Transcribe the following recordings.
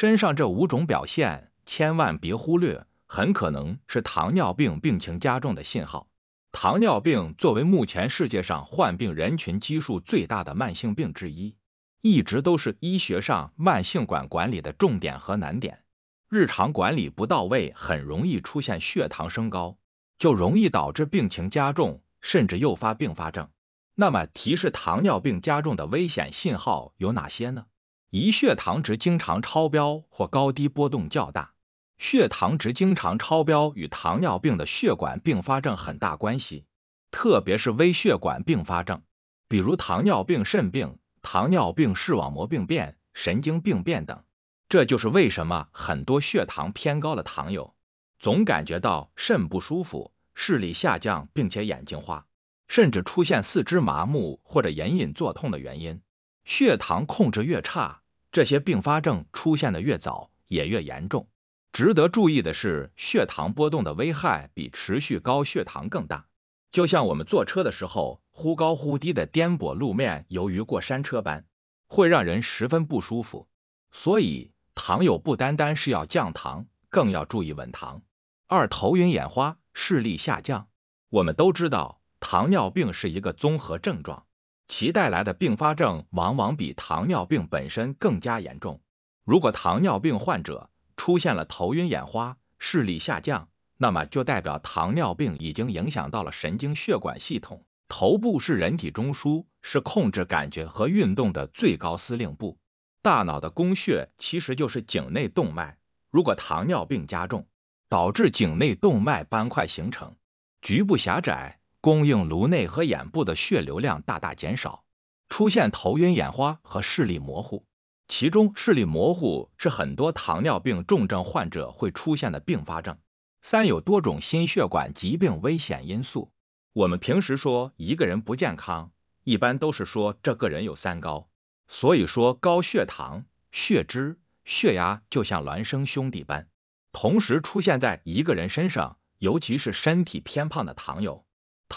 身上这五种表现千万别忽略，很可能是糖尿病病情加重的信号。糖尿病作为目前世界上患病人群基数最大的慢性病之一，一直都是医学上慢性管管理的重点和难点。日常管理不到位，很容易出现血糖升高，就容易导致病情加重，甚至诱发并发症。那么，提示糖尿病加重的危险信号有哪些呢？胰血糖值经常超标或高低波动较大，血糖值经常超标与糖尿病的血管并发症很大关系，特别是微血管并发症，比如糖尿病肾病、糖尿病视网膜病变、神经病变等。这就是为什么很多血糖偏高的糖友总感觉到肾不舒服、视力下降并且眼睛花，甚至出现四肢麻木或者隐隐作痛的原因。血糖控制越差，这些并发症出现的越早，也越严重。值得注意的是，血糖波动的危害比持续高血糖更大。就像我们坐车的时候，忽高忽低的颠簸路面，由于过山车般，会让人十分不舒服。所以，糖友不单单是要降糖，更要注意稳糖。二、头晕眼花，视力下降。我们都知道，糖尿病是一个综合症状。其带来的并发症往往比糖尿病本身更加严重。如果糖尿病患者出现了头晕眼花、视力下降，那么就代表糖尿病已经影响到了神经血管系统。头部是人体中枢，是控制感觉和运动的最高司令部。大脑的供血其实就是颈内动脉。如果糖尿病加重，导致颈内动脉斑块形成、局部狭窄。供应颅内和眼部的血流量大大减少，出现头晕眼花和视力模糊，其中视力模糊是很多糖尿病重症患者会出现的并发症。三有多种心血管疾病危险因素，我们平时说一个人不健康，一般都是说这个人有三高，所以说高血糖、血脂、血压就像孪生兄弟般同时出现在一个人身上，尤其是身体偏胖的糖友。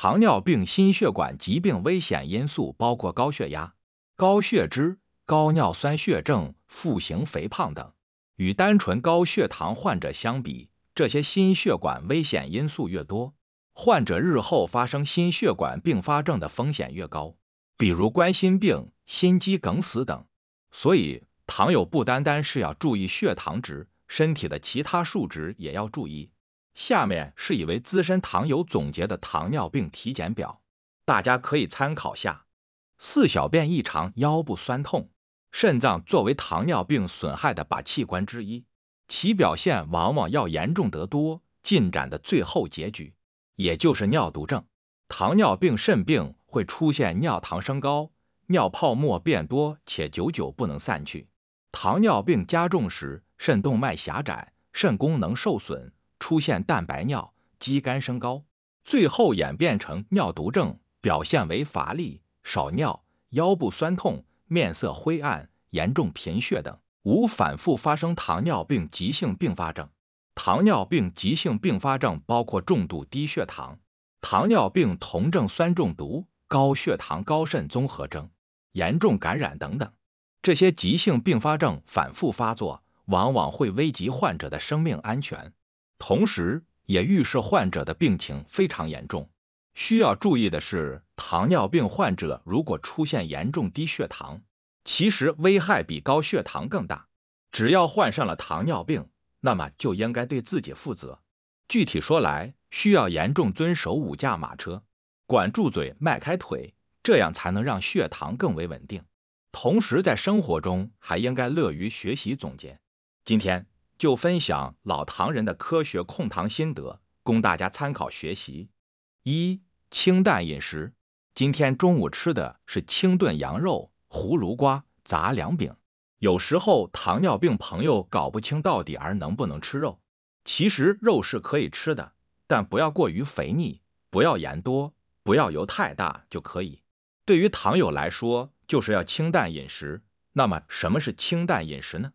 糖尿病心血管疾病危险因素包括高血压、高血脂、高尿酸血症、腹型肥胖等。与单纯高血糖患者相比，这些心血管危险因素越多，患者日后发生心血管并发症的风险越高，比如冠心病、心肌梗死等。所以，糖友不单单是要注意血糖值，身体的其他数值也要注意。下面是以为资深糖友总结的糖尿病体检表，大家可以参考下。四小便异常，腰部酸痛，肾脏作为糖尿病损害的靶器官之一，其表现往往要严重得多，进展的最后结局也就是尿毒症。糖尿病肾病会出现尿糖升高、尿泡沫变多且久久不能散去。糖尿病加重时，肾动脉狭窄，肾功能受损。出现蛋白尿、肌酐升高，最后演变成尿毒症，表现为乏力、少尿、腰部酸痛、面色灰暗、严重贫血等。无反复发生糖尿病急性并发症。糖尿病急性并发症包括重度低血糖、糖尿病酮症酸中毒、高血糖高肾综合征、严重感染等等。这些急性并发症反复发作，往往会危及患者的生命安全。同时，也预示患者的病情非常严重。需要注意的是，糖尿病患者如果出现严重低血糖，其实危害比高血糖更大。只要患上了糖尿病，那么就应该对自己负责。具体说来，需要严重遵守五驾马车，管住嘴，迈开腿，这样才能让血糖更为稳定。同时，在生活中还应该乐于学习总结。今天。就分享老唐人的科学控糖心得，供大家参考学习。一、清淡饮食。今天中午吃的是清炖羊肉、葫芦瓜、杂粮饼。有时候糖尿病朋友搞不清到底儿能不能吃肉，其实肉是可以吃的，但不要过于肥腻，不要盐多，不要油太大就可以。对于糖友来说，就是要清淡饮食。那么什么是清淡饮食呢？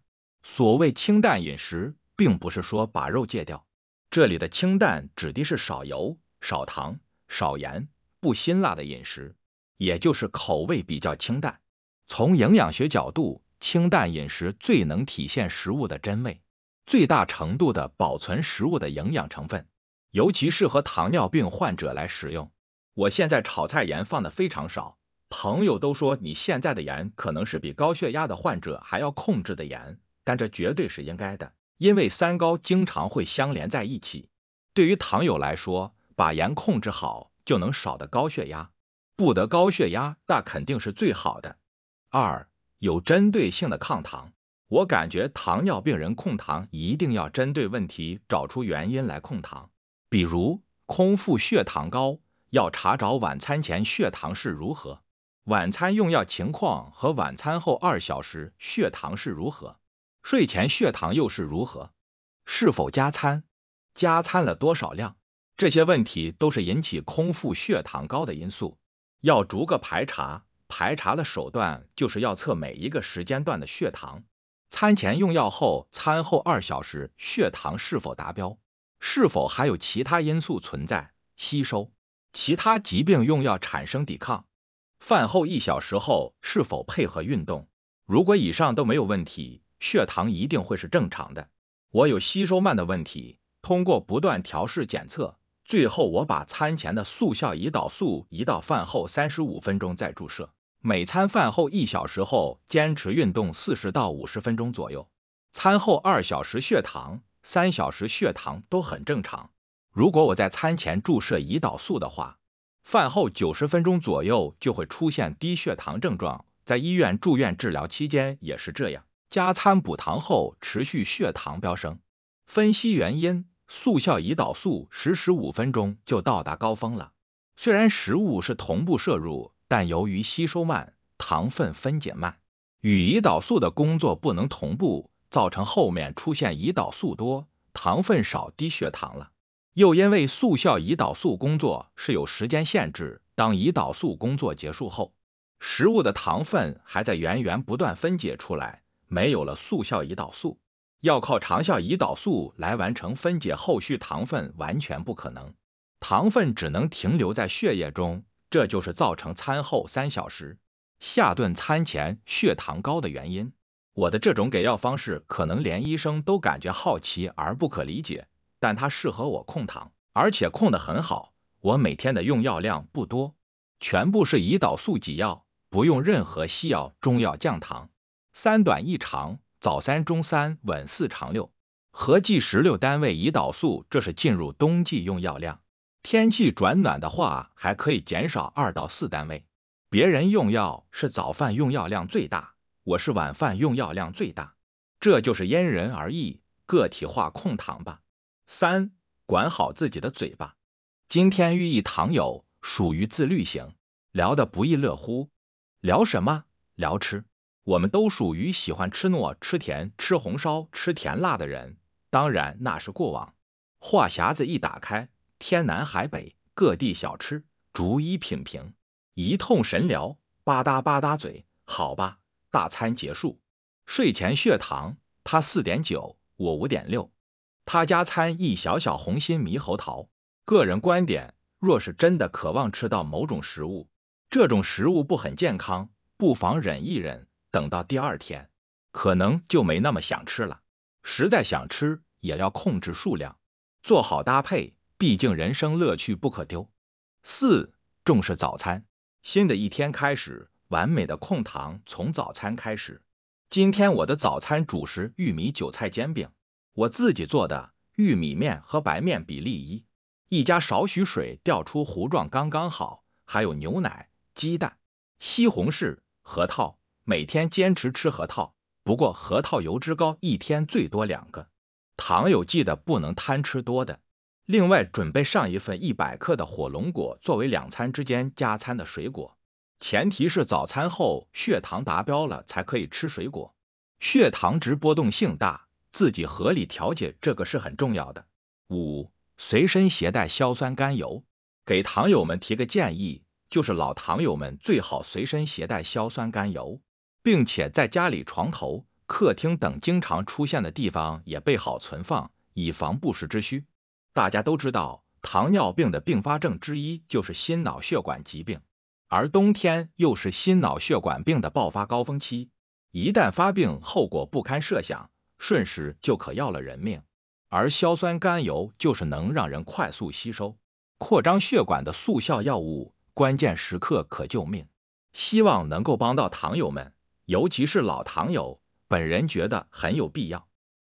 所谓清淡饮食，并不是说把肉戒掉，这里的清淡指的是少油、少糖、少盐、不辛辣的饮食，也就是口味比较清淡。从营养学角度，清淡饮食最能体现食物的真味，最大程度的保存食物的营养成分，尤其适合糖尿病患者来食用。我现在炒菜盐放的非常少，朋友都说你现在的盐可能是比高血压的患者还要控制的盐。但这绝对是应该的，因为三高经常会相连在一起。对于糖友来说，把盐控制好，就能少得高血压。不得高血压，那肯定是最好的。二，有针对性的抗糖。我感觉糖尿病人控糖一定要针对问题，找出原因来控糖。比如空腹血糖高，要查找晚餐前血糖是如何，晚餐用药情况和晚餐后二小时血糖是如何。睡前血糖又是如何？是否加餐？加餐了多少量？这些问题都是引起空腹血糖高的因素，要逐个排查。排查的手段就是要测每一个时间段的血糖，餐前用药后，餐后二小时血糖是否达标？是否还有其他因素存在？吸收？其他疾病用药产生抵抗？饭后一小时后是否配合运动？如果以上都没有问题。血糖一定会是正常的。我有吸收慢的问题，通过不断调试检测，最后我把餐前的速效胰岛素移到饭后三十五分钟再注射。每餐饭后一小时后坚持运动四十到五十分钟左右，餐后二小时血糖、三小时血糖都很正常。如果我在餐前注射胰岛素的话，饭后九十分钟左右就会出现低血糖症状。在医院住院治疗期间也是这样。加餐补糖后持续血糖飙升，分析原因：速效胰岛素十十五分钟就到达高峰了。虽然食物是同步摄入，但由于吸收慢，糖分分解慢，与胰岛素的工作不能同步，造成后面出现胰岛素多糖分少低血糖了。又因为速效胰岛素工作是有时间限制，当胰岛素工作结束后，食物的糖分还在源源不断分解出来。没有了速效胰岛素，要靠长效胰岛素来完成分解后续糖分，完全不可能。糖分只能停留在血液中，这就是造成餐后三小时下顿餐前血糖高的原因。我的这种给药方式，可能连医生都感觉好奇而不可理解，但它适合我控糖，而且控得很好。我每天的用药量不多，全部是胰岛素给药，不用任何西药、中药降糖。三短一长，早三中三稳四长六，合计十六单位胰岛素，这是进入冬季用药量。天气转暖的话，还可以减少二到四单位。别人用药是早饭用药量最大，我是晚饭用药量最大，这就是因人而异，个体化控糖吧。三管好自己的嘴巴。今天寓意糖友，属于自律型，聊得不亦乐乎。聊什么？聊吃。我们都属于喜欢吃糯、吃甜、吃红烧、吃甜辣的人，当然那是过往。话匣子一打开，天南海北各地小吃逐一品评，一通神聊，吧嗒吧嗒嘴。好吧，大餐结束，睡前血糖，他四点九，我五点六。他加餐一小小红心猕猴桃。个人观点，若是真的渴望吃到某种食物，这种食物不很健康，不妨忍一忍。等到第二天，可能就没那么想吃了。实在想吃，也要控制数量，做好搭配。毕竟人生乐趣不可丢。四重视早餐，新的一天开始，完美的控糖从早餐开始。今天我的早餐主食玉米韭菜煎饼，我自己做的，玉米面和白面比例一，一加少许水调出糊状刚刚好。还有牛奶、鸡蛋、西红柿、核桃。每天坚持吃核桃，不过核桃油脂高，一天最多两个。糖友记得不能贪吃多的。另外准备上一份一百克的火龙果，作为两餐之间加餐的水果。前提是早餐后血糖达标了才可以吃水果。血糖值波动性大，自己合理调节这个是很重要的。五，随身携带硝酸甘油，给糖友们提个建议，就是老糖友们最好随身携带硝酸甘油。并且在家里床头、客厅等经常出现的地方也备好存放，以防不时之需。大家都知道，糖尿病的并发症之一就是心脑血管疾病，而冬天又是心脑血管病的爆发高峰期。一旦发病，后果不堪设想，瞬时就可要了人命。而硝酸甘油就是能让人快速吸收、扩张血管的速效药物，关键时刻可救命。希望能够帮到糖友们。尤其是老糖友，本人觉得很有必要。